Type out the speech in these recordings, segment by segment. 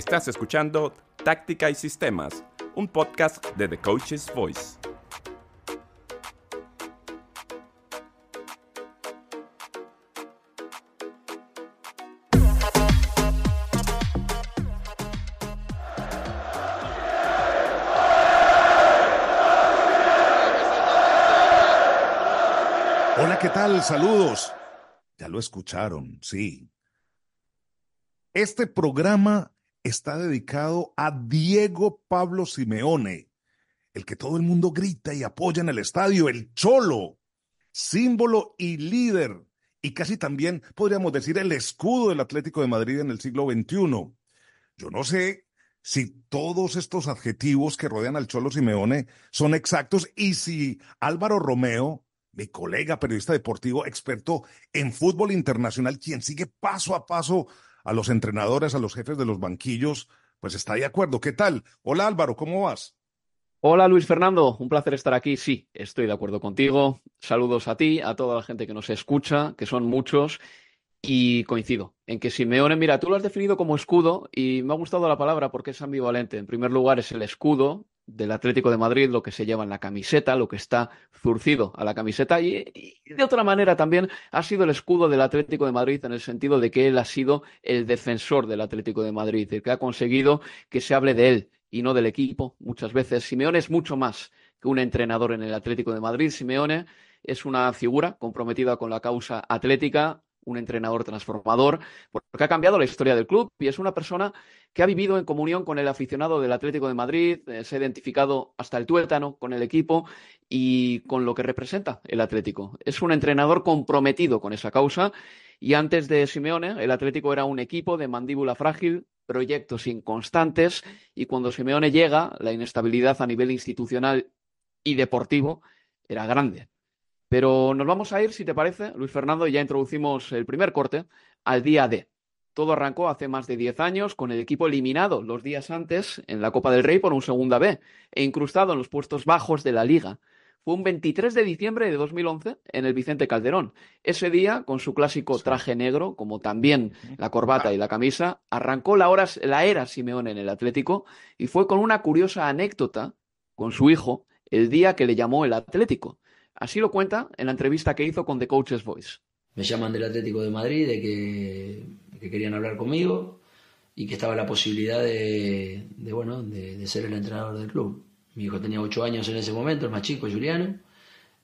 Estás escuchando Táctica y Sistemas, un podcast de The Coach's Voice. Hola, ¿qué tal? Saludos. Ya lo escucharon, sí. Este programa está dedicado a Diego Pablo Simeone, el que todo el mundo grita y apoya en el estadio, el cholo, símbolo y líder, y casi también podríamos decir el escudo del Atlético de Madrid en el siglo XXI. Yo no sé si todos estos adjetivos que rodean al cholo Simeone son exactos y si Álvaro Romeo, mi colega periodista deportivo, experto en fútbol internacional, quien sigue paso a paso a los entrenadores, a los jefes de los banquillos, pues está de acuerdo. ¿Qué tal? Hola Álvaro, ¿cómo vas? Hola Luis Fernando, un placer estar aquí. Sí, estoy de acuerdo contigo. Saludos a ti, a toda la gente que nos escucha, que son muchos. Y coincido en que Simeone, mira, tú lo has definido como escudo y me ha gustado la palabra porque es ambivalente. En primer lugar, es el escudo del Atlético de Madrid, lo que se lleva en la camiseta, lo que está zurcido a la camiseta y, y, de otra manera también ha sido el escudo del Atlético de Madrid en el sentido de que él ha sido el defensor del Atlético de Madrid, el que ha conseguido que se hable de él y no del equipo muchas veces. Simeone es mucho más que un entrenador en el Atlético de Madrid. Simeone es una figura comprometida con la causa atlética, un entrenador transformador, porque ha cambiado la historia del club y es una persona que ha vivido en comunión con el aficionado del Atlético de Madrid, eh, se ha identificado hasta el tuétano con el equipo y con lo que representa el Atlético. Es un entrenador comprometido con esa causa y antes de Simeone, el Atlético era un equipo de mandíbula frágil, proyectos inconstantes y cuando Simeone llega, la inestabilidad a nivel institucional y deportivo era grande. Pero nos vamos a ir, si te parece, Luis Fernando, ya introducimos el primer corte al día D. Todo arrancó hace más de 10 años con el equipo eliminado los días antes en la Copa del Rey por un segunda B e incrustado en los puestos bajos de la liga. Fue un 23 de diciembre de 2011 en el Vicente Calderón. Ese día, con su clásico traje negro, como también la corbata y la camisa, arrancó la, hora, la era Simeone en el Atlético y fue con una curiosa anécdota con su hijo el día que le llamó el Atlético. Así lo cuenta en la entrevista que hizo con The Coaches Voice. Me llaman del Atlético de Madrid de que, querían hablar conmigo y que estaba la posibilidad de, de, ser el entrenador del club. Mi hijo tenía ocho años en ese momento, el más chico, Juliano,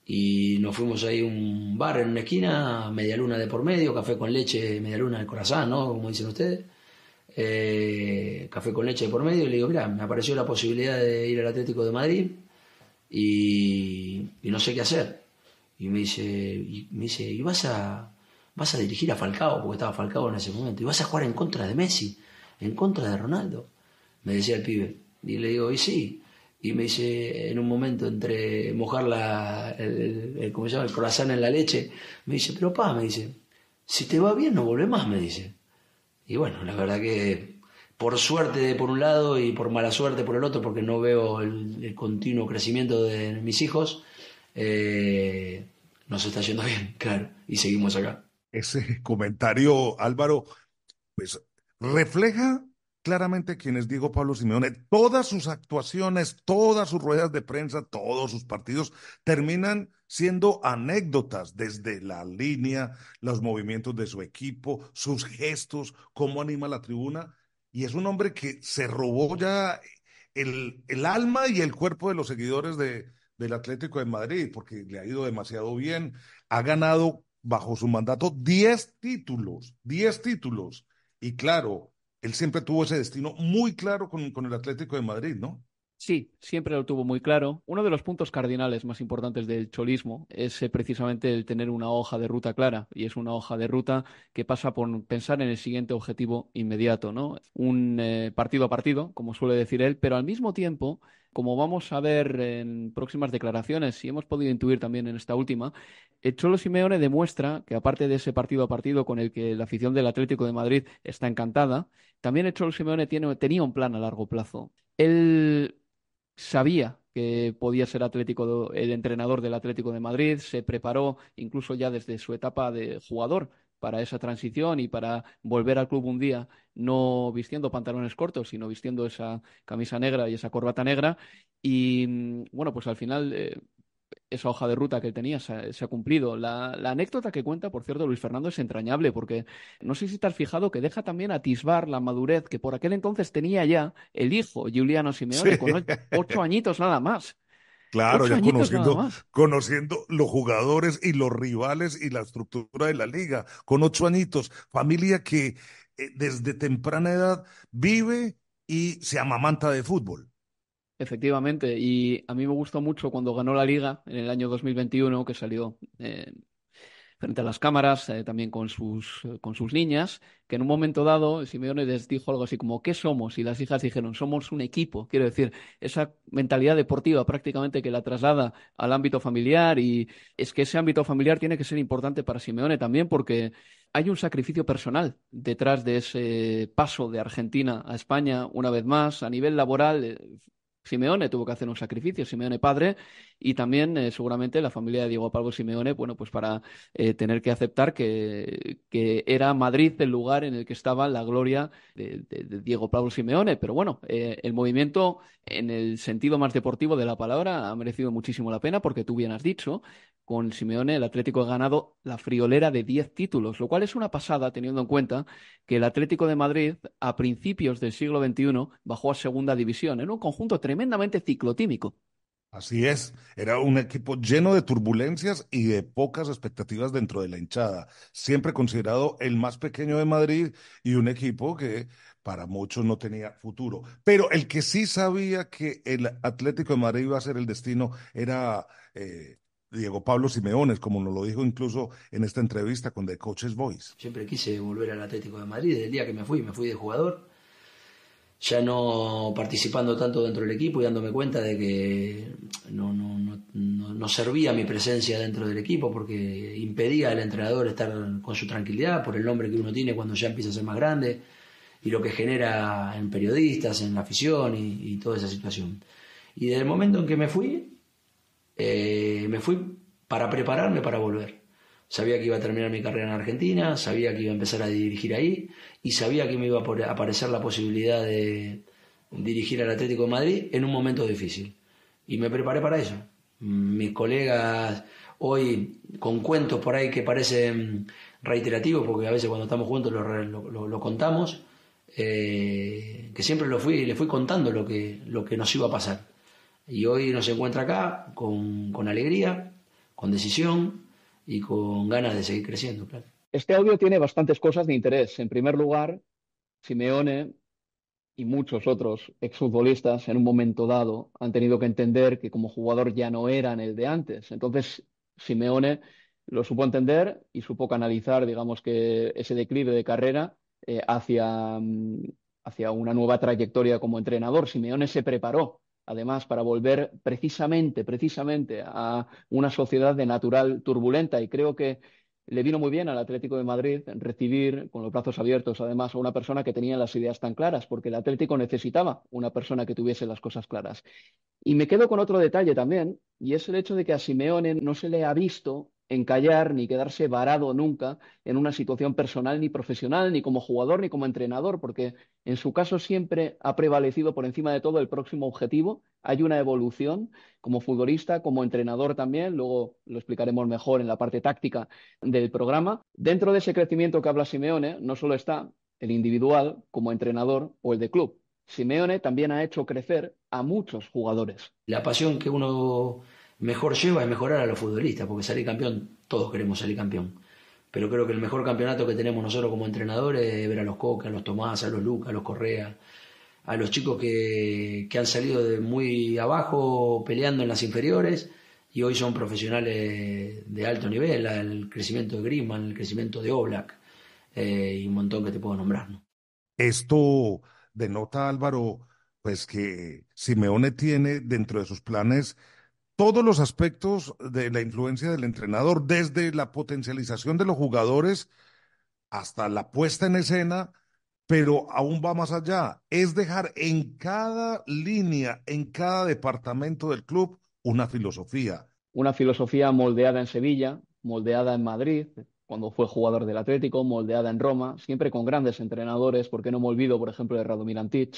y nos fuimos ahí a un bar en una esquina, media luna de por medio, café con leche, media luna de corazón, ¿no? Como dicen ustedes. Eh, café con leche de por medio, y le digo, mira, me apareció la posibilidad de ir al Atlético de Madrid, y, no sé qué hacer. Y me dice, y me dice, ¿y vas a, vas a dirigir a Falcao? Porque estaba Falcao en ese momento. ¿Y vas a jugar en contra de Messi? ¿En contra de Ronaldo? Me decía el pibe. Y le digo, y sí. Y me dice, en un momento, entre mojar la, el, llama? el corazón en la leche, me dice, pero pa, me dice, si te va bien no volvés más, me dice. Y bueno, la verdad que por suerte por un lado y por mala suerte por el otro, porque no veo el, continuo crecimiento de mis hijos, eh, nos está yendo bien, claro, y seguimos acá. Ese comentario, Álvaro, pues refleja claramente quién es Diego Pablo Simeone. Todas sus actuaciones, todas sus ruedas de prensa, todos sus partidos terminan siendo anécdotas desde la línea, los movimientos de su equipo, sus gestos, cómo anima la tribuna y es un hombre que se robó ya el, el alma y el cuerpo de los seguidores de, del Atlético de Madrid, porque le ha ido demasiado bien, ha ganado bajo su mandato 10 títulos, 10 títulos. Y claro, él siempre tuvo ese destino muy claro con el Atlético de Madrid, ¿no? Sí, siempre lo tuvo muy claro. Uno de los puntos cardinales más importantes del cholismo es eh, precisamente el tener una hoja de ruta clara, y es una hoja de ruta que pasa por pensar en el siguiente objetivo inmediato, ¿no? Un eh, partido a partido, como suele decir él, pero al mismo tiempo, como vamos a ver en próximas declaraciones y hemos podido intuir también en esta última, el Cholo Simeone demuestra que aparte de ese partido a partido con el que la afición del Atlético de Madrid está encantada, también el Cholo Simeone tiene, tenía un plan a largo plazo. Él sabía que podía ser Atlético el entrenador del Atlético de Madrid, se preparó incluso ya desde su etapa de jugador para esa transición y para volver al club un día no vistiendo pantalones cortos, sino vistiendo esa camisa negra y esa corbata negra. Y mm, bueno, pues al final eh, esa hoja de ruta que tenía se ha, cumplido. La, anécdota que cuenta, por cierto, Luis Fernando es entrañable, porque no sé si te has fijado que deja también atisbar la madurez que por aquel entonces tenía ya el hijo, Juliano Simeone, con ocho añitos nada más. Claro, ya conociendo, los jugadores y los rivales y la estructura de la liga, con ocho añitos, familia que eh, desde temprana edad vive y se amamanta de fútbol. Efectivamente, y a mí me gustó mucho cuando ganó la liga en el año 2021, que salió eh, frente a las cámaras, eh, también con sus, eh, con sus niñas, que en un momento dado Simeone les dijo algo así como, ¿qué somos? Y las hijas dijeron, somos un equipo. Quiero decir, esa mentalidad deportiva prácticamente que la traslada al ámbito familiar y es que ese ámbito familiar tiene que ser importante para Simeone también porque hay un sacrificio personal detrás de ese paso de Argentina a España una vez más. A nivel laboral Simeone tuvo que hacer un sacrificio, Simeone padre, y también eh, seguramente la familia de Diego Pablo Simeone, bueno, pues para eh, tener que aceptar que, que, era Madrid el lugar en el que estaba la gloria de, Diego Pablo Simeone. Pero bueno, eh, el movimiento en el sentido más deportivo de la palabra ha merecido muchísimo la pena porque tú bien has dicho, con Simeone el Atlético ha ganado la friolera de 10 títulos, lo cual es una pasada teniendo en cuenta que el Atlético de Madrid a principios del siglo XXI bajó a segunda división en un conjunto tremendamente ciclotímico. Así es, era un equipo lleno de turbulencias y de pocas expectativas dentro de la hinchada, siempre considerado el más pequeño de Madrid y un equipo que para muchos no tenía futuro. Pero el que sí sabía que el Atlético de Madrid iba a ser el destino era eh, Diego Pablo Simeones, como nos lo dijo incluso en esta entrevista con The Coaches Voice. Siempre quise volver al Atlético de Madrid desde el día que me fui, me fui de jugador ya no participando tanto dentro del equipo y dándome cuenta de que no, servía mi presencia dentro del equipo porque impedía al entrenador estar con su tranquilidad por el nombre que uno tiene cuando ya empieza a ser más grande y lo que genera en periodistas, en la afición y, toda esa situación. Y desde el momento en que me fui, eh, me fui para prepararme para volver. Sabía que iba a terminar mi carrera en Argentina, sabía que iba a empezar a dirigir ahí y sabía que me iba a aparecer la posibilidad de dirigir al Atlético de Madrid en un momento difícil. Y me preparé para eso. Mis colegas hoy con cuentos por ahí que parecen reiterativos, porque a veces cuando estamos juntos Los contamos, eh, que siempre lo fui, le fui contando lo que, lo que nos iba a pasar. Y hoy nos encuentra acá con, con alegría, con decisión, y con ganas de seguir creciendo, Este audio tiene bastantes cosas de interés. En primer lugar, Simeone y muchos otros exfutbolistas en un momento dado han tenido que entender que como jugador ya no eran el de antes. Entonces, Simeone lo supo entender y supo canalizar, digamos que ese declive de carrera eh, hacia, mm, hacia una nueva trayectoria como entrenador. Simeone se preparó además, para volver precisamente, precisamente a una sociedad de natural turbulenta. Y creo que le vino muy bien al Atlético de Madrid recibir con los brazos abiertos, además, a una persona que tenía las ideas tan claras, porque el Atlético necesitaba una persona que tuviese las cosas claras. Y me quedo con otro detalle también, y es el hecho de que a Simeone no se le ha visto encallar ni quedarse varado nunca en una situación personal ni profesional, ni como jugador ni como entrenador, porque en su caso siempre ha prevalecido por encima de todo el próximo objetivo. Hay una evolución como futbolista, como entrenador también, luego lo explicaremos mejor en la parte táctica del programa. Dentro de ese crecimiento que habla Simeone, no solo está el individual como entrenador o el de club. Simeone también ha hecho crecer a muchos jugadores. La pasión que uno mejor lleva es mejorar a los futbolistas, porque salir campeón, todos queremos salir campeón. Pero creo que el mejor campeonato que tenemos nosotros como entrenadores es ver a los Coca, a los Tomás, a los Lucas, a los Correa, a los chicos que, han salido de muy abajo peleando en las inferiores y hoy son profesionales de alto nivel, el crecimiento de Griezmann, el crecimiento de Oblak eh, y un montón que te puedo nombrar. Esto denota, Álvaro, pues que Simeone tiene dentro de sus planes todos los aspectos de la influencia del entrenador, desde la potencialización de los jugadores hasta la puesta en escena, pero aún va más allá. Es dejar en cada línea, en cada departamento del club, una filosofía. Una filosofía moldeada en Sevilla, moldeada en Madrid, cuando fue jugador del Atlético, moldeada en Roma, siempre con grandes entrenadores, porque no me olvido, por ejemplo, de Radomir Antic,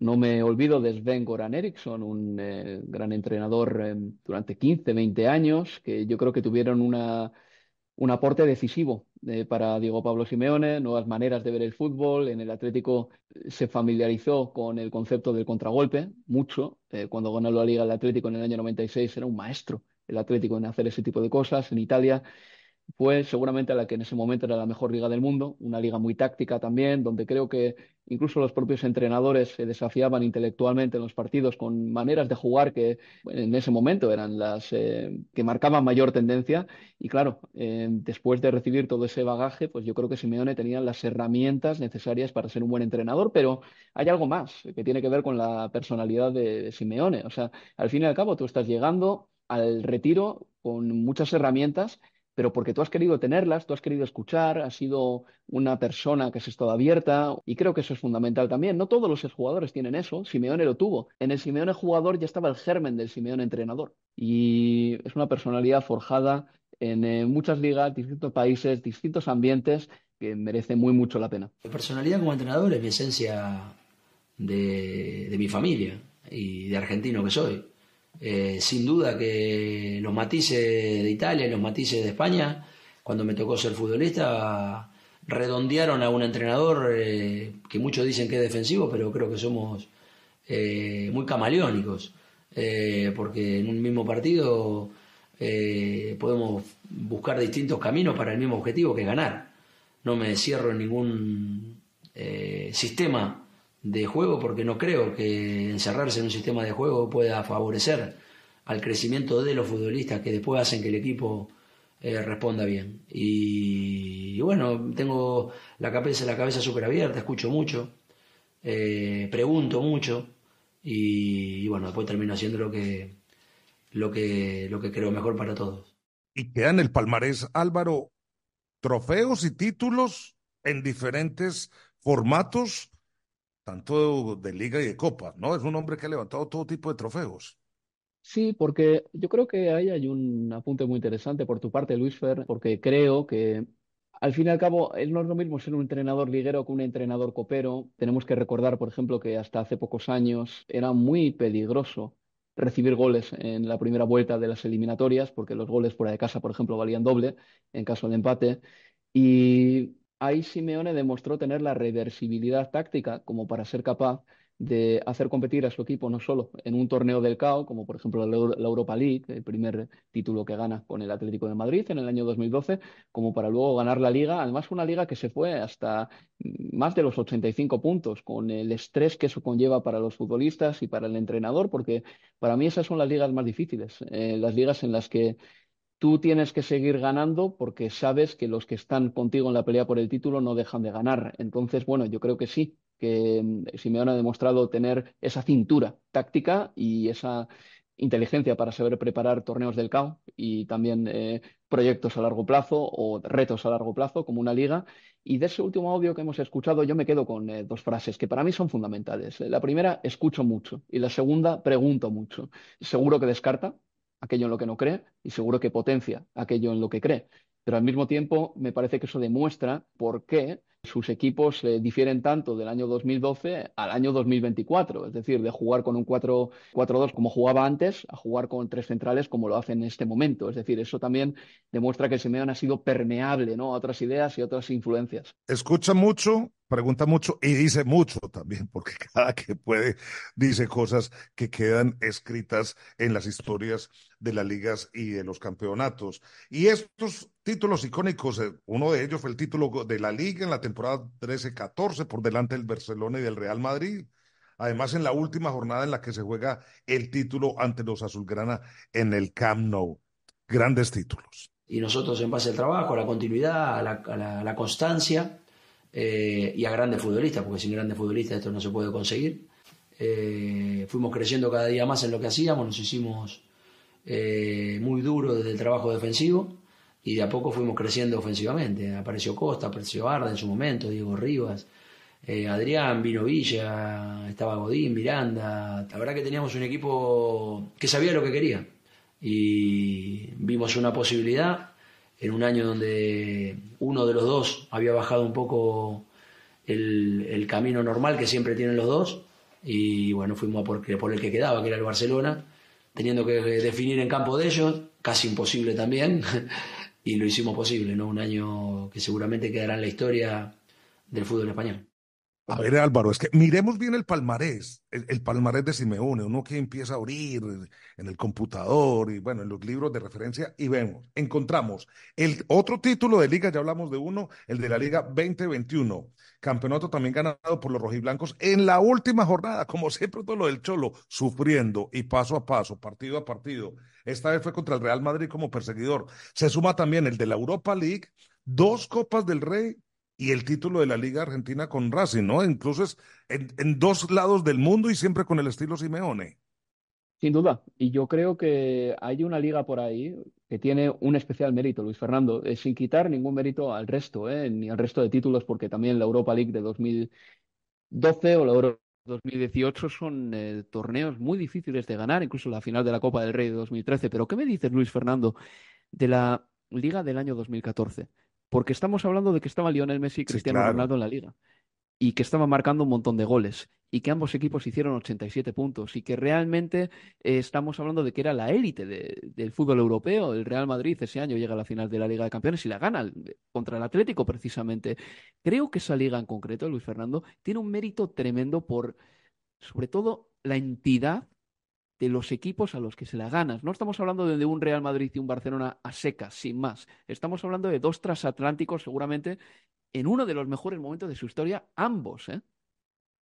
no me olvido de Sven Goran Eriksson, un eh, gran entrenador eh, durante 15, 20 años, que yo creo que tuvieron un aporte decisivo eh, para Diego Pablo Simeone, nuevas maneras de ver el fútbol. En el Atlético se familiarizó con el concepto del contragolpe mucho. cuando ganó la Liga del Atlético en el año 96 era un maestro el Atlético en hacer ese tipo de cosas. En Italia fue seguramente la que en ese momento era la mejor liga del mundo, una liga muy táctica también, donde creo que incluso los propios entrenadores se desafiaban intelectualmente en los partidos con maneras de jugar que en ese momento eran las eh, que marcaban mayor tendencia. Y claro, eh, después de recibir todo ese bagaje, pues yo creo que Simeone tenía las herramientas necesarias para ser un buen entrenador, pero hay algo más eh, que tiene que ver con la personalidad de Simeone. O sea, al fin y al cabo, tú estás llegando al retiro con muchas herramientas pero porque tú has querido tenerlas, tú has querido escuchar, has sido una persona que es estado abierta y creo que eso es fundamental también. No todos los jugadores tienen eso, Simeone lo tuvo. En el Simeone jugador ya estaba el germen del Simeone entrenador y es una personalidad forjada en eh, muchas ligas, distintos países, distintos ambientes que merece muy mucho la pena. Mi personalidad como entrenador es mi esencia de mi familia y de argentino que soy. Eh, sin duda que los matices de Italia y los matices de España, cuando me tocó ser futbolista, redondearon a un entrenador eh, que muchos dicen que es defensivo, pero creo que somos eh, muy camaleónicos, porque en un mismo partido podemos buscar distintos caminos para el mismo objetivo que ganar. No me cierro en ningún sistema de juego porque no creo que encerrarse en un sistema de juego pueda favorecer al crecimiento de los futbolistas que después hacen que el equipo eh, responda bien. Y, bueno, tengo la cabeza, la cabeza súper abierta, escucho mucho, eh, pregunto mucho y, bueno, después termino haciendo lo que, lo, que, lo que creo mejor para todos. Y quedan en el palmarés, Álvaro, trofeos y títulos en diferentes formatos tanto de liga y de copa, ¿no? Es un hombre que ha levantado todo tipo de trofeos. Sí, porque yo creo que ahí hay un apunte muy interesante por tu parte, Luis Fer, porque creo que al fin y al cabo, él no es lo mismo ser un entrenador liguero que un entrenador copero. Tenemos que recordar, por ejemplo, que hasta hace pocos años era muy peligroso recibir goles en la primera vuelta de las eliminatorias, porque los goles fuera de casa, por ejemplo, valían doble en caso de empate. Y ahí Simeone demostró tener la reversibilidad táctica como para ser capaz de hacer competir a su equipo no solo en un torneo del CAO, como por ejemplo la Europa League, el primer título que gana con el Atlético de Madrid en el año 2012, como para luego ganar la liga. Además, una liga que se fue hasta mm, más de los 85 puntos, con el estrés que eso conlleva para los futbolistas y para el entrenador, porque para mí esas son las ligas más difíciles, eh, las ligas en las que Tú tienes que seguir ganando porque sabes que los que están contigo en la pelea por el título no dejan de ganar. Entonces, bueno, yo creo que sí, que mm, Simeone ha demostrado tener esa cintura táctica y esa inteligencia para saber preparar torneos del CAO y también eh, proyectos a largo plazo o retos a largo plazo como una liga. Y de ese último audio que hemos escuchado yo me quedo con eh, dos frases que para mí son fundamentales. La primera, escucho mucho y la segunda, pregunto mucho. Seguro que descarta, aquello en lo que no cree y seguro que potencia aquello en lo que cree. Pero al mismo tiempo, me parece que eso demuestra por qué sus equipos se difieren tanto del año 2012 al año 2024, es decir, de jugar con un 4 2 como jugaba antes a jugar con tres centrales como lo hacen en este momento. Es decir, eso también demuestra que el Simeone ha sido permeable ¿no? a otras ideas y otras influencias. Escucha mucho, pregunta mucho y dice mucho también, porque cada que puede dice cosas que quedan escritas en las historias de las ligas y de los campeonatos. Y estos títulos icónicos. Eh, uno de ellos fue el título de la Liga en la temporada 13-14 por delante del Barcelona y del Real Madrid. Además, en la última jornada en la que se juega el título ante los Azulgrana en el Camp Nou. Grandes títulos. Y nosotros, en base al trabajo, a la continuidad, a la, constancia eh, y a grandes futbolistas, porque sin grandes futbolistas esto no se puede conseguir, eh, fuimos creciendo cada día más en lo que hacíamos, nos hicimos muy duros desde el trabajo defensivo y de a poco fuimos creciendo ofensivamente. Apareció Costa, apareció Arda en su momento, Diego Rivas, eh, Adrián, Vino Villa, estaba Godín, Miranda. La verdad que teníamos un equipo que sabía lo que quería y vimos una posibilidad en un año donde uno de los dos había bajado un poco el, camino normal que siempre tienen los dos y bueno, fuimos por el que quedaba, que era el Barcelona, teniendo que definir en campo de ellos, casi imposible también. y lo hicimos posible, ¿no? Un año que seguramente quedará en la historia del fútbol español. A ver, Álvaro, es que miremos bien el palmarés, el, palmarés de Simeone, uno que empieza a abrir en el computador y bueno, en los libros de referencia y vemos, encontramos el otro título de liga, ya hablamos de uno, el de la Liga 2021, campeonato también ganado por los rojiblancos en la última jornada, como siempre todo lo del Cholo, sufriendo y paso a paso, partido a partido. Esta vez fue contra el Real Madrid como perseguidor. Se suma también el de la Europa League, dos Copas del Rey y el título de la Liga Argentina con Racing, ¿no? Incluso es en, dos lados del mundo y siempre con el estilo Simeone. Sin duda, y yo creo que hay una liga por ahí que tiene un especial mérito, Luis Fernando, eh, sin quitar ningún mérito al resto, eh, ni al resto de títulos, porque también la Europa League de 2012 o la Europa 2018 son eh, torneos muy difíciles de ganar, incluso la final de la Copa del Rey de 2013. Pero, ¿qué me dices, Luis Fernando, de la Liga del año 2014? Porque estamos hablando de que estaba Lionel Messi y Cristiano Ronaldo en la liga. Y que estaba marcando un montón de goles. Y que ambos equipos hicieron 87 puntos. Y que realmente eh, estamos hablando de que era la élite del fútbol europeo. El Real Madrid ese año llega a la final de la Liga de Campeones y la gana eh, contra el Atlético, precisamente. Creo que esa liga en concreto, Luis Fernando, tiene un mérito tremendo por, sobre todo, la entidad de los equipos a los que se la ganas. No estamos hablando de un Real Madrid y un Barcelona a secas, sin más. Estamos hablando de dos transatlánticos, seguramente, en uno de los mejores momentos de su historia, ambos. ¿eh?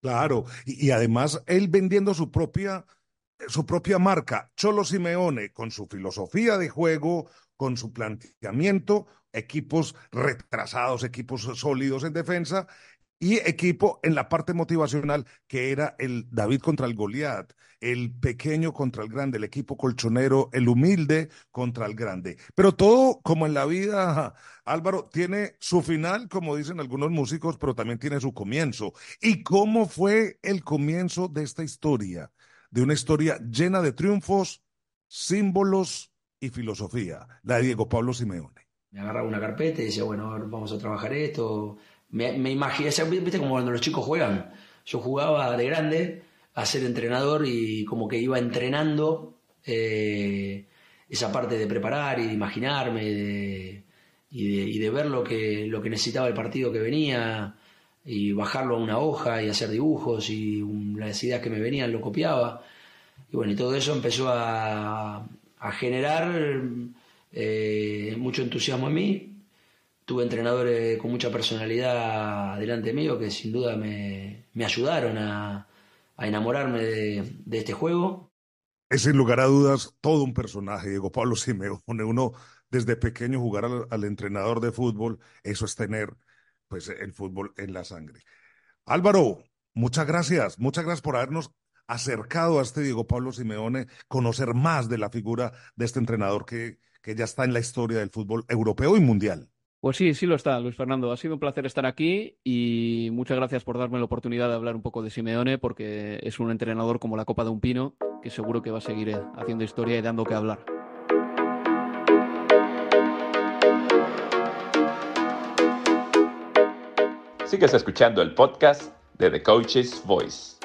Claro, y, y además él vendiendo su propia, su propia marca, Cholo Simeone, con su filosofía de juego, con su planteamiento, equipos retrasados, equipos sólidos en defensa, y equipo en la parte motivacional, que era el David contra el Goliat, el pequeño contra el grande, el equipo colchonero, el humilde contra el grande. Pero todo, como en la vida, Álvaro, tiene su final, como dicen algunos músicos, pero también tiene su comienzo. ¿Y cómo fue el comienzo de esta historia? De una historia llena de triunfos, símbolos y filosofía, la de Diego Pablo Simeone. Me agarraba una carpeta y decía, bueno, vamos a trabajar esto me, imaginé, viste como cuando los chicos juegan. Yo jugaba de grande a ser entrenador y como que iba entrenando eh, esa parte de preparar y de imaginarme y, de, ver lo que, lo que necesitaba el partido que venía y bajarlo a una hoja y hacer dibujos y las ideas que me venían lo copiaba. Y bueno, y todo eso empezó a, generar eh, mucho entusiasmo en mí tuve entrenadores con mucha personalidad delante mío que sin duda me, ayudaron a, enamorarme de, este juego. Es sin lugar a dudas todo un personaje, Diego Pablo Simeone. Uno desde pequeño jugar al, entrenador de fútbol, eso es tener pues, el fútbol en la sangre. Álvaro, muchas gracias, muchas gracias por habernos acercado a este Diego Pablo Simeone, conocer más de la figura de este entrenador que, que ya está en la historia del fútbol europeo y mundial. Pues sí, sí lo está, Luis Fernando. Ha sido un placer estar aquí y muchas gracias por darme la oportunidad de hablar un poco de Simeone, porque es un entrenador como la copa de un pino, que seguro que va a seguir eh, haciendo historia y dando que hablar. Sigues escuchando el podcast de The Coach's Voice.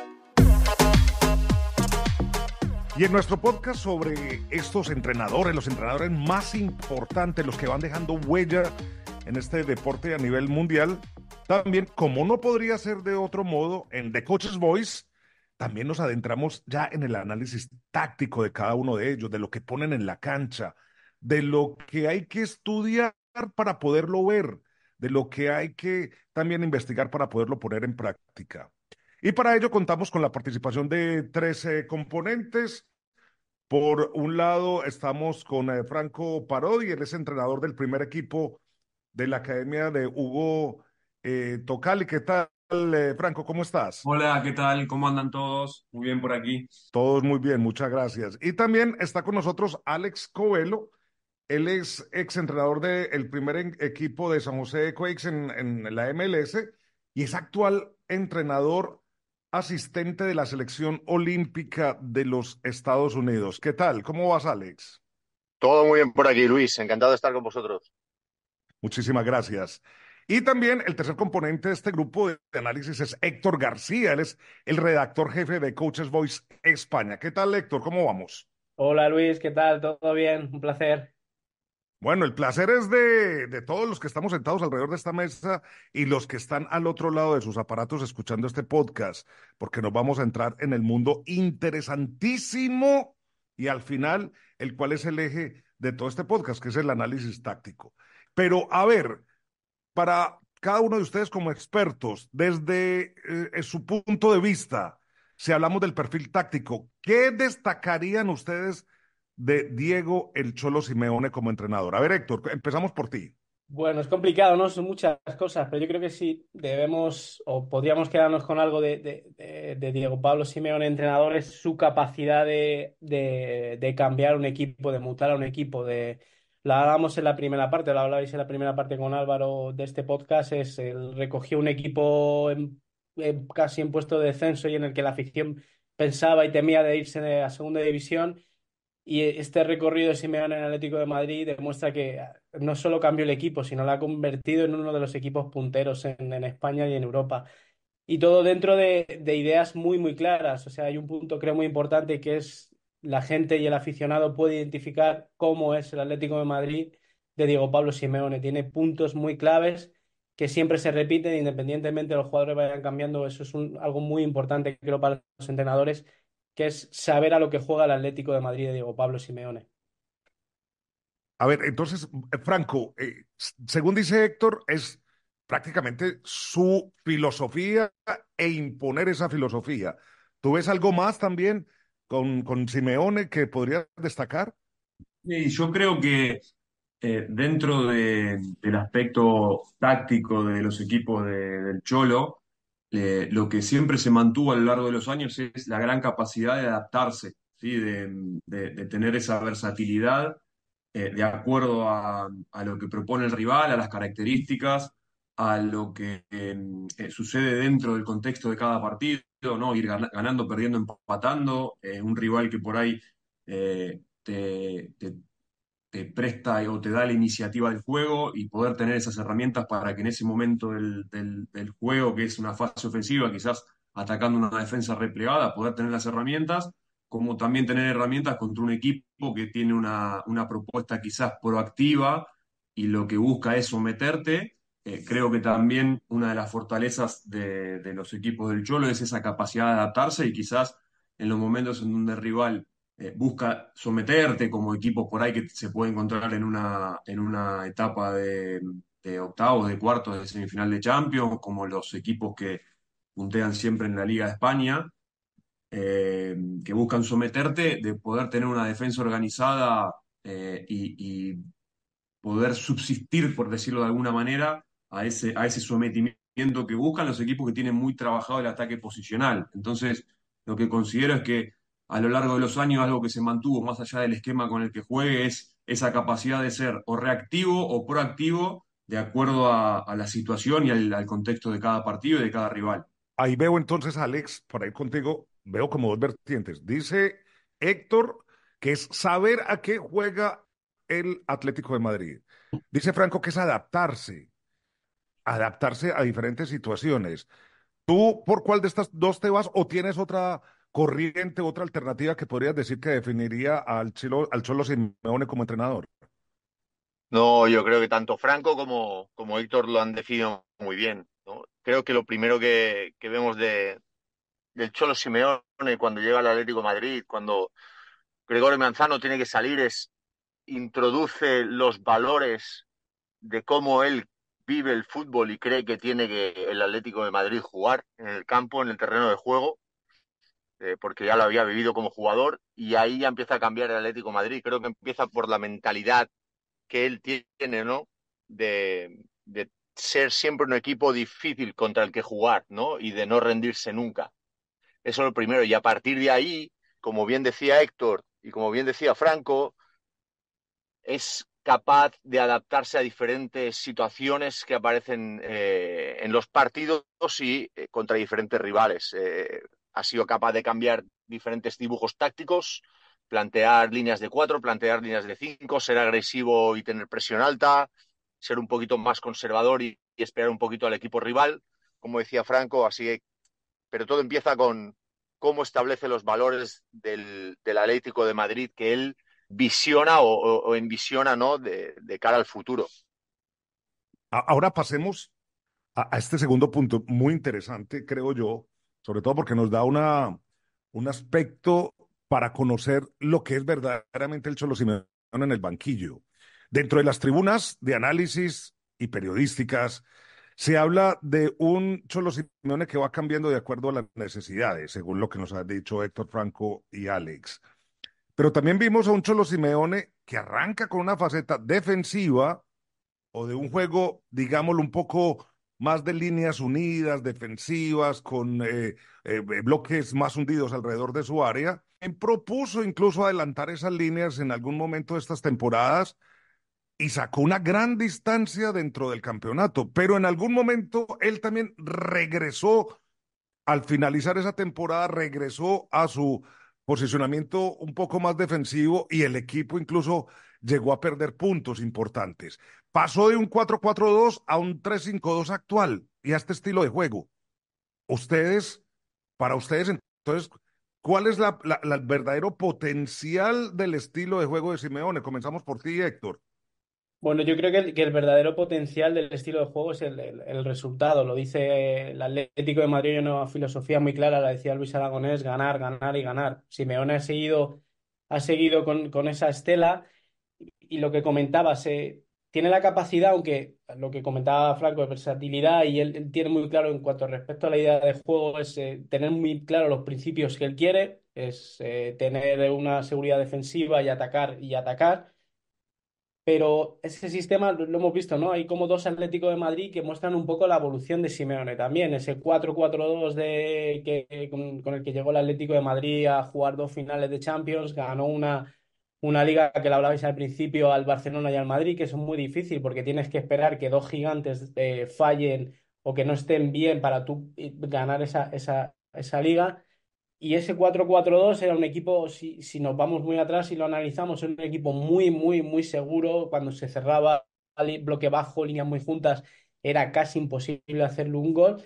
Y en nuestro podcast sobre estos entrenadores, los entrenadores más importantes, los que van dejando huella en este deporte a nivel mundial. También, como no podría ser de otro modo, en The Coaches Voice, también nos adentramos ya en el análisis táctico de cada uno de ellos, de lo que ponen en la cancha, de lo que hay que estudiar para poderlo ver, de lo que hay que también investigar para poderlo poner en práctica. Y para ello contamos con la participación de 13 componentes. Por un lado, estamos con eh, Franco Parodi, él es entrenador del primer equipo de la Academia de Hugo eh, Tocali. ¿Qué tal, eh, Franco? ¿Cómo estás? Hola, ¿qué tal? ¿Cómo andan todos? Muy bien por aquí. Todos muy bien, muchas gracias. Y también está con nosotros Alex Coelho. Él es ex entrenador del primer equipo de San José de Quakes en la MLS y es actual entrenador asistente de la selección olímpica de los Estados Unidos. ¿Qué tal? ¿Cómo vas, Alex? Todo muy bien por aquí, Luis. Encantado de estar con vosotros. Muchísimas gracias. Y también el tercer componente de este grupo de análisis es Héctor García, él es el redactor jefe de Coaches Voice España. ¿Qué tal, Héctor? ¿Cómo vamos? Hola, Luis, ¿qué tal? ¿Todo bien? Un placer. Bueno, el placer es de, de, todos los que estamos sentados alrededor de esta mesa y los que están al otro lado de sus aparatos escuchando este podcast, porque nos vamos a entrar en el mundo interesantísimo y al final, el cual es el eje de todo este podcast, que es el análisis táctico. Pero a ver, para cada uno de ustedes como expertos, desde eh, eh, su punto de vista, si hablamos del perfil táctico, ¿qué destacarían ustedes de Diego El Cholo Simeone como entrenador? A ver, Héctor, empezamos por ti. Bueno, es complicado, ¿no? Son muchas cosas, pero yo creo que sí debemos o podríamos quedarnos con algo de, de Diego Pablo Simeone, entrenador, es su capacidad de, cambiar un equipo, de mutar a un equipo, de, la hablábamos en la primera parte, la hablabais en la primera parte con Álvaro de este podcast, es recogió un equipo casi en puesto de descenso y en el que la afición pensaba y temía de irse a segunda división. Y este recorrido de Simeón en Atlético de Madrid demuestra que no solo cambió el equipo, sino lo ha convertido en uno de los equipos punteros en, España y en Europa. Y todo dentro de ideas muy, muy claras. O sea, hay un punto creo muy importante que es la gente y el aficionado puede identificar cómo es el Atlético de Madrid de Diego Pablo Simeone. Tiene puntos muy claves que siempre se repiten independientemente de los jugadores vayan cambiando. Eso es algo muy importante creo para los entrenadores, que es saber a lo que juega el Atlético de Madrid de Diego Pablo Simeone. A ver, entonces, Franco, eh, según dice Héctor, es prácticamente su filosofía e imponer esa filosofía. ¿Tú ves algo más también? con, con Simeone que podría destacar? Sí, yo creo que eh, dentro del aspecto táctico de los equipos del Cholo, eh, lo que siempre se mantuvo a lo largo de los años es la gran capacidad de adaptarse, ¿sí? de, de, tener esa versatilidad eh, de acuerdo a, a, lo que propone el rival, a las características, a lo que em, eh, sucede dentro del contexto de cada partido, ¿no? Ir ganando, perdiendo, empatando, eh, un rival que por ahí eh, te, presta o te da la iniciativa del juego y poder tener esas herramientas para que en ese momento del, juego, que es una fase ofensiva, quizás atacando una defensa replegada, poder tener las herramientas como también tener herramientas contra un equipo que tiene una, propuesta quizás proactiva y lo que busca es someterte eh, creo que también una de las fortalezas de, los equipos del Cholo es esa capacidad de adaptarse y quizás en los momentos en donde el rival eh, busca someterte como equipos por ahí que se puede encontrar en una, en una etapa de, octavos, de cuartos, de semifinal de Champions, como los equipos que puntean siempre en la Liga de España, eh, que buscan someterte, de poder tener una defensa organizada y poder subsistir, por decirlo de alguna manera, a ese, sometimiento que buscan los equipos que tienen muy trabajado el ataque posicional. Entonces, lo que considero es que a lo largo de los años algo que se mantuvo más allá del esquema con el que juegue es esa capacidad de ser o reactivo o proactivo de acuerdo a, la situación y al, al, contexto de cada partido y de cada rival. Ahí veo entonces, Alex, por ahí contigo, veo como dos vertientes. Dice Héctor que es saber a qué juega el Atlético de Madrid. Dice Franco que es adaptarse adaptarse a diferentes situaciones. ¿Tú por cuál de estas dos te vas o tienes otra corriente, otra alternativa que podrías decir que definiría al, al Cholo Simeone como entrenador? No, yo creo que tanto Franco como, como Héctor lo han definido muy bien. Creo que lo primero que, vemos de, del Cholo Simeone cuando llega al Atlético Madrid, cuando Gregorio Manzano tiene que salir, es introduce los valores de cómo él vive el fútbol y cree que tiene que el Atlético de Madrid jugar en el campo, en el terreno de juego, eh, porque ya lo había vivido como jugador, y ahí ya empieza a cambiar el Atlético de Madrid. Creo que empieza por la mentalidad que él tiene, ¿no? De, de ser siempre un equipo difícil contra el que jugar, ¿no? Y de no rendirse nunca. Eso es lo primero. Y a partir de ahí, como bien decía Héctor y como bien decía Franco, es capaz de adaptarse a diferentes situaciones que aparecen eh, en los partidos y eh, contra diferentes rivales. Eh, ha sido capaz de cambiar diferentes dibujos tácticos, plantear líneas de cuatro, plantear líneas de cinco, ser agresivo y tener presión alta, ser un poquito más conservador y, esperar un poquito al equipo rival, como decía Franco, así pero todo empieza con cómo establece los valores del, del Atlético de Madrid que él visiona o, envisiona ¿no? De, cara al futuro. Ahora pasemos a, este segundo punto, muy interesante, creo yo, sobre todo porque nos da una, un aspecto para conocer lo que es verdaderamente el Cholo Simeone en el banquillo. Dentro de las tribunas de análisis y periodísticas, se habla de un Cholo que va cambiando de acuerdo a las necesidades, según lo que nos ha dicho Héctor Franco y Alex. Pero también vimos a un Cholo Simeone que arranca con una faceta defensiva o de un juego, digámoslo, un poco más de líneas unidas, defensivas, con eh, eh, eh, bloques más hundidos alrededor de su área. propuso incluso adelantar esas líneas en algún momento de estas temporadas y sacó una gran distancia dentro del campeonato, pero en algún momento él también regresó, al finalizar esa temporada, regresó a su posicionamiento un poco más defensivo y el equipo incluso llegó a perder puntos importantes. Pasó de un 4-4-2 a un 3-5-2 actual y a este estilo de juego. Ustedes, para ustedes, entonces, ¿cuál es la, el verdadero potencial del estilo de juego de Simeone? Comenzamos por ti, Héctor. Bueno, yo creo que el, verdadero potencial del estilo de juego es el, resultado. Lo dice el Atlético de Madrid, una filosofía muy clara, la decía Luis Aragonés, ganar, ganar y ganar. Simeone ha seguido, ha seguido con, esa estela y lo que comentaba, se, tiene la capacidad, aunque lo que comentaba Franco de versatilidad y él, tiene muy claro en cuanto respecto a la idea de juego es eh, tener muy claro los principios que él quiere, es eh, tener una seguridad defensiva y atacar y atacar, pero ese sistema lo hemos visto, ¿no? Hay como dos Atlético de Madrid que muestran un poco la evolución de Simeone también. Ese 4-4-2 de, que, con, el que llegó el Atlético de Madrid a jugar dos finales de Champions, ganó una, una liga que la hablabais al principio al Barcelona y al Madrid, que es muy difícil porque tienes que esperar que dos gigantes eh, fallen o que no estén bien para tú eh, ganar esa, esa, esa liga y ese 4-4-2 era un equipo, si, si, nos vamos muy atrás y lo analizamos, era un equipo muy, muy, muy seguro. Cuando se cerraba bloque bajo, líneas muy juntas, era casi imposible hacerle un gol.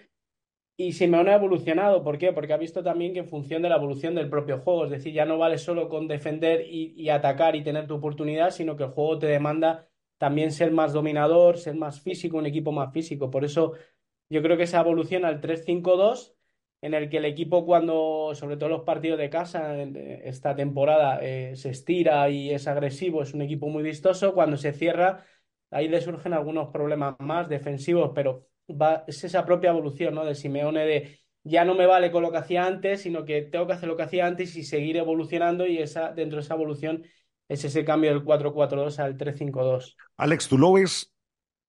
Y me ha evolucionado, ¿por qué? Porque ha visto también que en función de la evolución del propio juego, es decir, ya no vale solo con defender y, y atacar y tener tu oportunidad, sino que el juego te demanda también ser más dominador, ser más físico, un equipo más físico. Por eso yo creo que esa evolución al 3-5-2 en el que el equipo cuando, sobre todo los partidos de casa, eh, esta temporada eh, se estira y es agresivo, es un equipo muy vistoso, cuando se cierra, ahí le surgen algunos problemas más defensivos, pero es esa propia evolución ¿no? de Simeone de ya no me vale con lo que hacía antes, sino que tengo que hacer lo que hacía antes y seguir evolucionando y esa, dentro de esa evolución es ese cambio del 4-4-2 al 3-5-2. Alex, ¿tú lo ves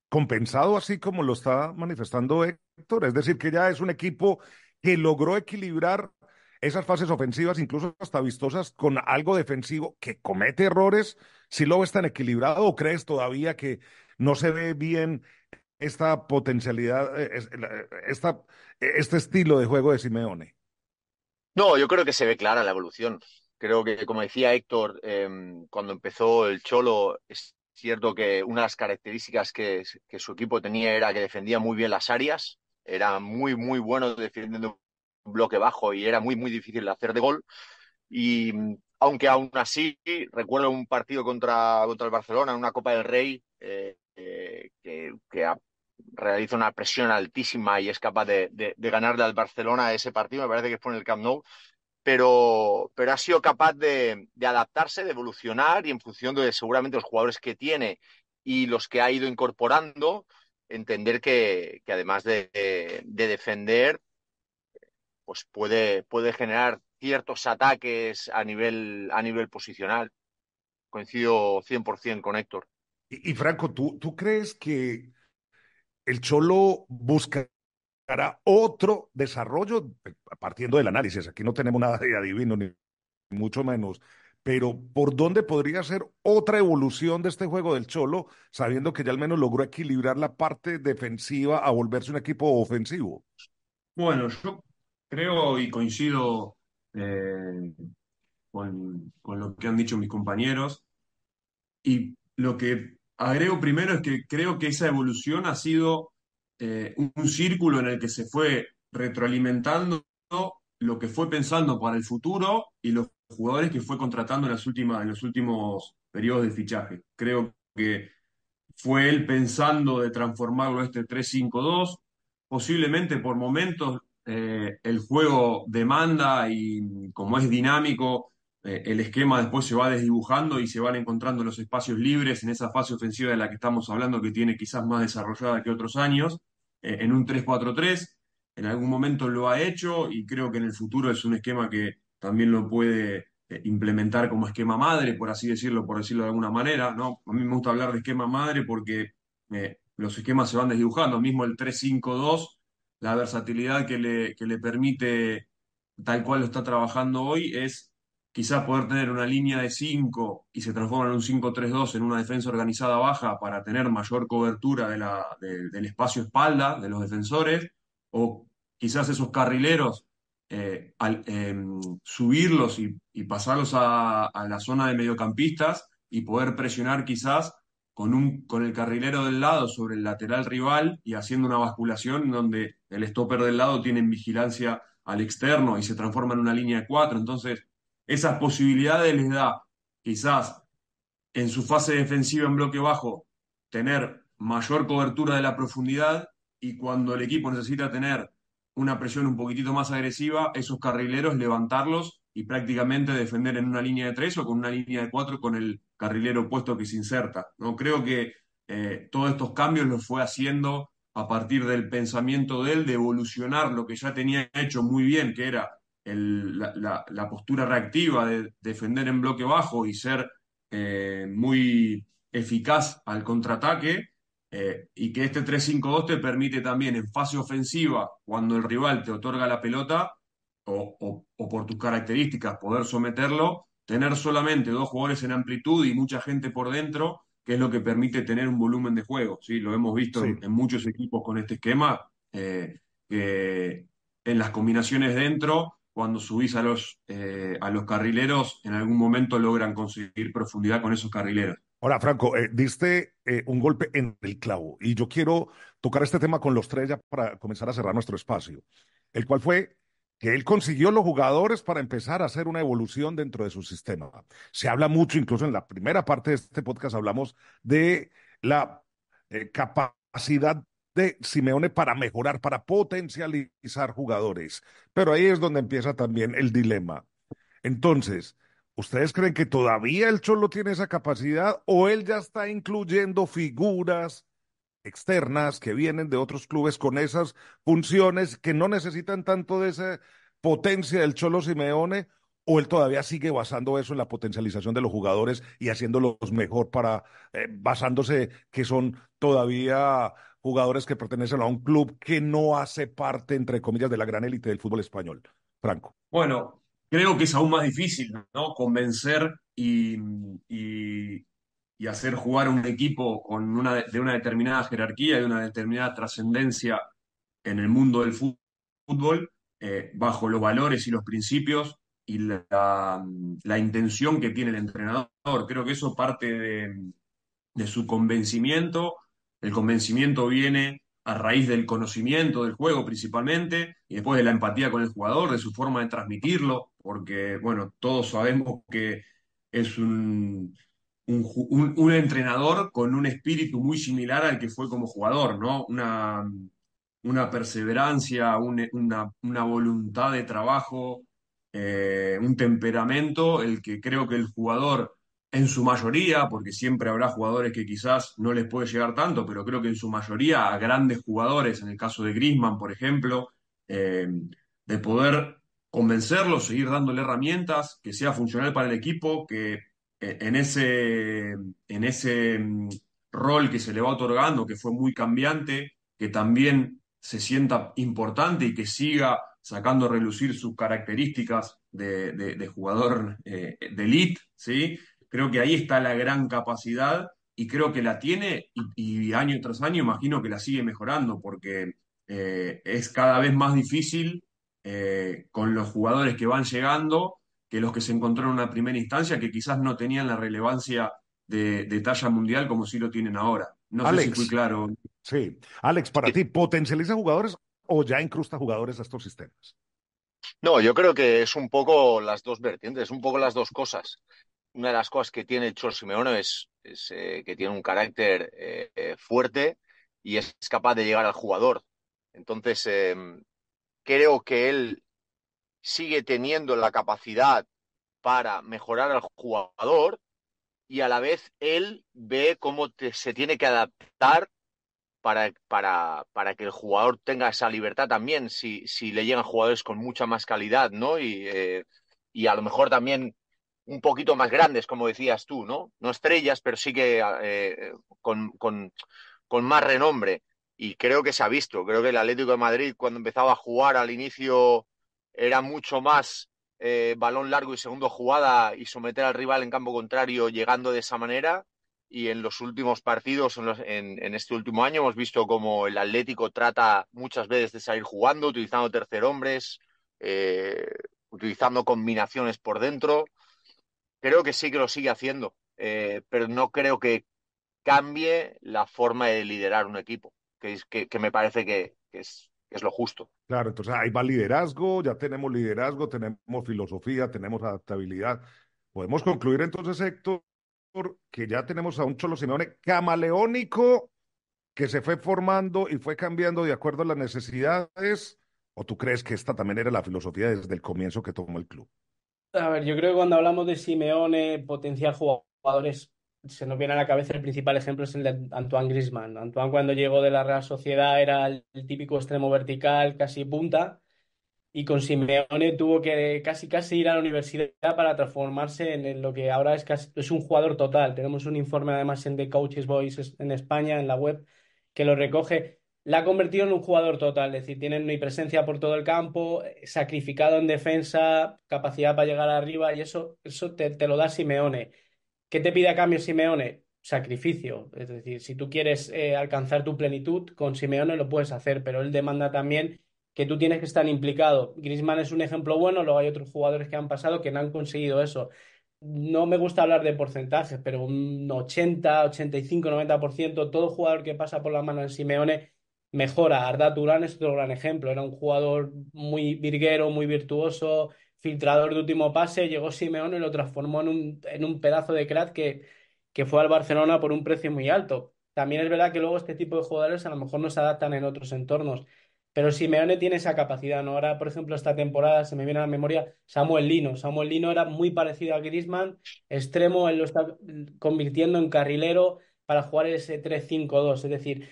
compensado así como lo está manifestando Héctor? Es decir, que ya es un equipo que logró equilibrar esas fases ofensivas, incluso hasta vistosas, con algo defensivo que comete errores, si luego ves tan equilibrado o crees todavía que no se ve bien esta potencialidad, eh, eh, eh, esta, este estilo de juego de Simeone? No, yo creo que se ve clara la evolución. Creo que, como decía Héctor, em, cuando empezó el Cholo, es cierto que una de las características que, que su equipo tenía era que defendía muy bien las áreas, era muy, muy bueno defendiendo un bloque bajo y era muy, muy difícil de hacer de gol. Y mm, aunque aún así, recuerdo un partido contra, contra el Barcelona en una Copa del Rey eh, eh, que, realiza una presión altísima y es capaz de, ganarle al Barcelona ese partido, me parece que fue en el Camp Nou. Pero, pero ha sido capaz de adaptarse, de evolucionar y en función de seguramente los jugadores que tiene y los que ha ido incorporando, entender que, además eh, de, defender, pues puede, puede generar ciertos ataques a nivel, a nivel posicional. Coincido 100% con Héctor. Y, Franco, ¿tú, ¿tú crees que el Cholo buscará otro desarrollo partiendo del análisis. Aquí no tenemos nada de adivino, ni mucho menos pero ¿por dónde podría ser otra evolución de este juego del Cholo, sabiendo que ya al menos logró equilibrar la parte defensiva a volverse un equipo ofensivo? Bueno, yo creo y coincido eh, con, lo que han dicho mis compañeros. Y lo que agrego primero es que creo que esa evolución ha sido un, eh, un círculo en el que se fue retroalimentando lo que fue pensando para el futuro y los jugadores que fue contratando en, los últimos periodos de fichaje. Creo que fue él pensando de transformarlo este 3-5-2. Posiblemente por momentos eh, el juego demanda y como es dinámico, eh, el esquema después se va desdibujando y se van encontrando los espacios libres en esa fase ofensiva de la que estamos hablando que tiene quizás más desarrollada que otros años, eh, en un 3-4-3 en algún momento lo ha hecho y creo que en el futuro es un esquema que también lo puede eh, implementar como esquema madre, por así decirlo, por decirlo de alguna manera. ¿no? A mí me gusta hablar de esquema madre porque eh, los esquemas se van desdibujando, mismo el 3-5-2, la versatilidad que le, le permite tal cual lo está trabajando hoy es quizás poder tener una línea de 5 y se transforma en un 5-3-2 en una defensa organizada baja para tener mayor cobertura del espacio espalda de los defensores, o quizás esos carrileros, eh, al, em, subirlos y, pasarlos a, la zona de mediocampistas y poder presionar quizás con, un, con el carrilero del lado sobre el lateral rival y haciendo una basculación donde el stopper del lado tiene vigilancia al externo y se transforma en una línea de cuatro. Entonces, esas posibilidades les da quizás en su fase defensiva en bloque bajo tener mayor cobertura de la profundidad y cuando el equipo necesita tener una presión un poquitito más agresiva, esos carrileros levantarlos y prácticamente defender en una línea de tres o con una línea de cuatro con el carrilero opuesto que se inserta. ¿no? Creo que eh, todos estos cambios los fue haciendo a partir del pensamiento de él, de evolucionar lo que ya tenía hecho muy bien, que era la, postura reactiva de defender en bloque bajo y ser eh, muy eficaz al contraataque, eh, y que este 3-5-2 te permite también en fase ofensiva, cuando el rival te otorga la pelota, o, por tus características poder someterlo, tener solamente dos jugadores en amplitud y mucha gente por dentro, que es lo que permite tener un volumen de juego. ¿sí? Lo hemos visto en, muchos equipos con este esquema, eh, que en las combinaciones dentro, cuando subís a los, eh, a los carrileros, en algún momento logran conseguir profundidad con esos carrileros. Hola Franco, eh, diste eh, un golpe en el clavo y yo quiero tocar este tema con los tres ya para comenzar a cerrar nuestro espacio, el cual fue que él consiguió los jugadores para empezar a hacer una evolución dentro de su sistema. Se habla mucho, incluso en la primera parte de este podcast hablamos de la eh, capacidad de Simeone para mejorar, para potencializar jugadores, pero ahí es donde empieza también el dilema. Entonces, ¿Ustedes creen que todavía el Cholo tiene esa capacidad o él ya está incluyendo figuras externas que vienen de otros clubes con esas funciones que no necesitan tanto de esa potencia del Cholo Simeone o él todavía sigue basando eso en la potencialización de los jugadores y haciéndolos mejor para eh, basándose que son todavía jugadores que pertenecen a un club que no hace parte entre comillas de la gran élite del fútbol español. Franco. Bueno, creo que es aún más difícil, Convencer y, hacer jugar un equipo con una, de una determinada jerarquía de una determinada trascendencia en el mundo del fútbol, eh, bajo los valores y los principios y la, intención que tiene el entrenador. Creo que eso parte de su convencimiento. El convencimiento viene a raíz del conocimiento del juego principalmente y después de la empatía con el jugador, de su forma de transmitirlo, porque bueno, todos sabemos que es un, un, entrenador con un espíritu muy similar al que fue como jugador, ¿no? Una, una perseverancia, una, voluntad de trabajo, eh, un temperamento, el que creo que el jugador en su mayoría, porque siempre habrá jugadores que quizás no les puede llegar tanto, pero creo que en su mayoría a grandes jugadores, en el caso de Grisman, por ejemplo, eh, de poder convencerlos, seguir dándole herramientas, que sea funcional para el equipo, que eh, en ese, en ese mm, rol que se le va otorgando, que fue muy cambiante, que también se sienta importante y que siga sacando a relucir sus características de, jugador eh, de elite, ¿sí? Creo que ahí está la gran capacidad y creo que la tiene y, año tras año imagino que la sigue mejorando porque eh, es cada vez más difícil eh, con los jugadores que van llegando que los que se encontraron en una primera instancia que quizás no tenían la relevancia de, talla mundial como sí lo tienen ahora. No sé si fui claro. Sí, Alex, para ti, ¿potencializa jugadores o ya incrusta jugadores a estos sistemas? No, yo creo que es un poco las dos vertientes, un poco las dos cosas una de las cosas que tiene Chor Simeone es, es eh, que tiene un carácter eh, eh, fuerte y es capaz de llegar al jugador. Entonces, em, creo que él sigue teniendo la capacidad para mejorar al jugador y a la vez él ve cómo se tiene que adaptar para, para, para, que el jugador tenga esa libertad también, si, si le llegan jugadores con mucha más calidad, ¿no? Y, y a lo mejor también un poquito más grandes, como decías tú, ¿no? No estrellas, pero sí que eh, con, más renombre. Y creo que se ha visto. Creo que el Atlético de Madrid, cuando empezaba a jugar al inicio, era mucho más eh, balón largo y segundo jugada y someter al rival en campo contrario, llegando de esa manera. Y en los últimos partidos, en, este último año, hemos visto como el Atlético trata muchas veces de salir jugando, utilizando tercer hombres, eh, utilizando combinaciones por dentro creo que sí que lo sigue haciendo, eh, pero no creo que cambie la forma de liderar un equipo, que, que, me parece que, es, es lo justo. Claro, entonces ahí va liderazgo, ya tenemos liderazgo, tenemos filosofía, tenemos adaptabilidad. Podemos concluir entonces, Héctor, que ya tenemos a un Cholo Simeone camaleónico que se fue formando y fue cambiando de acuerdo a las necesidades. ¿O tú crees que esta también era la filosofía desde el comienzo que tomó el club? A ver, yo creo que cuando hablamos de Simeone, potencial jugadores, se nos viene a la cabeza el principal ejemplo es el de Antoine Grisman. Antoine cuando llegó de la Real Sociedad era el, típico extremo vertical, casi punta, y con Simeone tuvo que casi casi ir a la universidad para transformarse en lo que ahora es es un jugador total. Tenemos un informe además en de Coaches Boys en España, en la web, que lo recoge la ha convertido en un jugador total, es decir, tiene presencia por todo el campo, eh, sacrificado en defensa, capacidad para llegar arriba y eso, eso te, lo da Simeone. ¿Qué te pide a cambio Simeone? Sacrificio, es decir, si tú quieres eh, alcanzar tu plenitud, con Simeone lo puedes hacer, pero él demanda también que tú tienes que estar implicado. Griezmann es un ejemplo bueno, luego hay otros jugadores que han pasado que no han conseguido eso. No me gusta hablar de porcentajes, pero un 80, 85, 90%, todo jugador que pasa por la mano de Simeone mejora. Arda Turán es otro gran ejemplo. Era un jugador muy virguero, muy virtuoso, filtrador de último pase. Llegó Simeone y lo transformó en un, en un pedazo de crack que, que fue al Barcelona por un precio muy alto. También es verdad que luego este tipo de jugadores a lo mejor no se adaptan en otros entornos. Pero Simeone tiene esa capacidad, Ahora, por ejemplo, esta temporada se me viene a la memoria Samuel Lino. Samuel Lino era muy parecido a Griezmann, extremo, él lo está convirtiendo en carrilero para jugar ese 3-5-2. Es decir,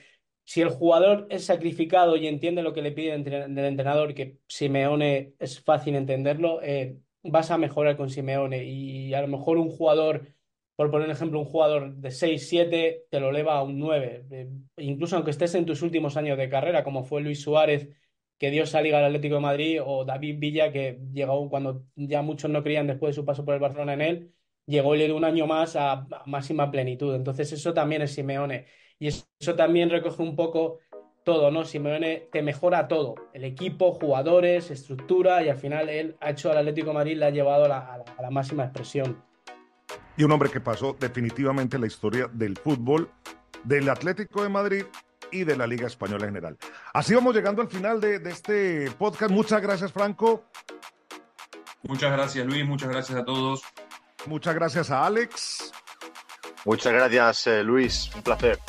si el jugador es sacrificado y entiende lo que le pide del entrenador, que Simeone es fácil entenderlo, eh, vas a mejorar con Simeone. Y a lo mejor un jugador, por poner un ejemplo, un jugador de 6-7 te lo eleva a un 9. Eh, incluso aunque estés en tus últimos años de carrera, como fue Luis Suárez, que dio esa al Atlético de Madrid, o David Villa, que llegó cuando ya muchos no creían después de su paso por el Barcelona en él llegó a un año más a, máxima plenitud. Entonces eso también es Simeone. Y eso, también recoge un poco todo, ¿no? Simeone te mejora todo, el equipo, jugadores, estructura, y al final él ha hecho al Atlético de Madrid, le ha llevado a la, máxima expresión. Y un hombre que pasó definitivamente la historia del fútbol, del Atlético de Madrid y de la Liga Española en general. Así vamos llegando al final de este podcast. Muchas gracias, Franco. Muchas gracias, Luis. Muchas gracias a todos. Muchas gracias a Alex. Muchas gracias, eh, Luis. Un placer.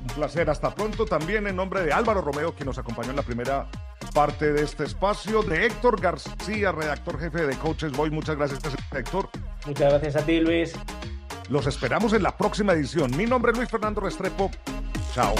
Un placer. Hasta pronto. También en nombre de Álvaro Romeo, que nos acompañó en la primera parte de este espacio, de Héctor García, redactor jefe de Coaches Boy. Muchas gracias, Héctor. Muchas gracias a ti, Luis. Los esperamos en la próxima edición. Mi nombre es Luis Fernando Restrepo. Chao.